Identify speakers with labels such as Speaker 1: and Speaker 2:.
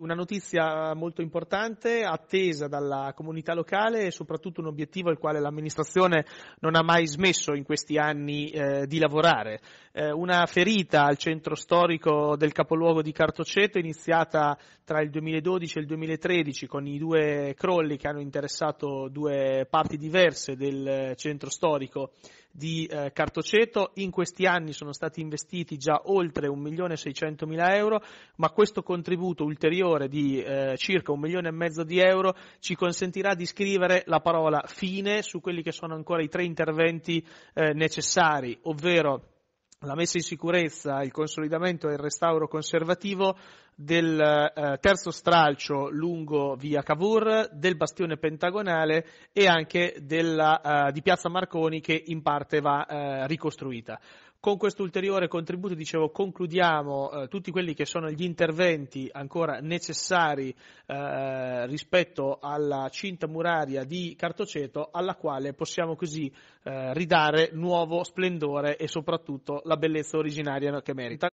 Speaker 1: Una notizia molto importante, attesa dalla comunità locale e soprattutto un obiettivo al quale l'amministrazione non ha mai smesso in questi anni eh, di lavorare. Eh, una ferita al centro storico del capoluogo di Cartoceto iniziata tra il 2012 e il 2013 con i due crolli che hanno interessato due parti diverse del centro storico di eh, Cartoceto. In questi anni sono stati investiti già oltre 1.600.000 euro, ma questo contributo ulteriore valore di eh, circa un milione e mezzo di euro ci consentirà di scrivere la parola fine su quelli che sono ancora i tre interventi eh, necessari, ovvero la messa in sicurezza, il consolidamento e il restauro conservativo del eh, terzo stralcio lungo via Cavour, del bastione pentagonale e anche della, eh, di piazza Marconi che in parte va eh, ricostruita. Con questo ulteriore contributo, dicevo, concludiamo eh, tutti quelli che sono gli interventi ancora necessari eh, rispetto alla cinta muraria di Cartoceto, alla quale possiamo così eh, ridare nuovo splendore e soprattutto la bellezza originaria che merita.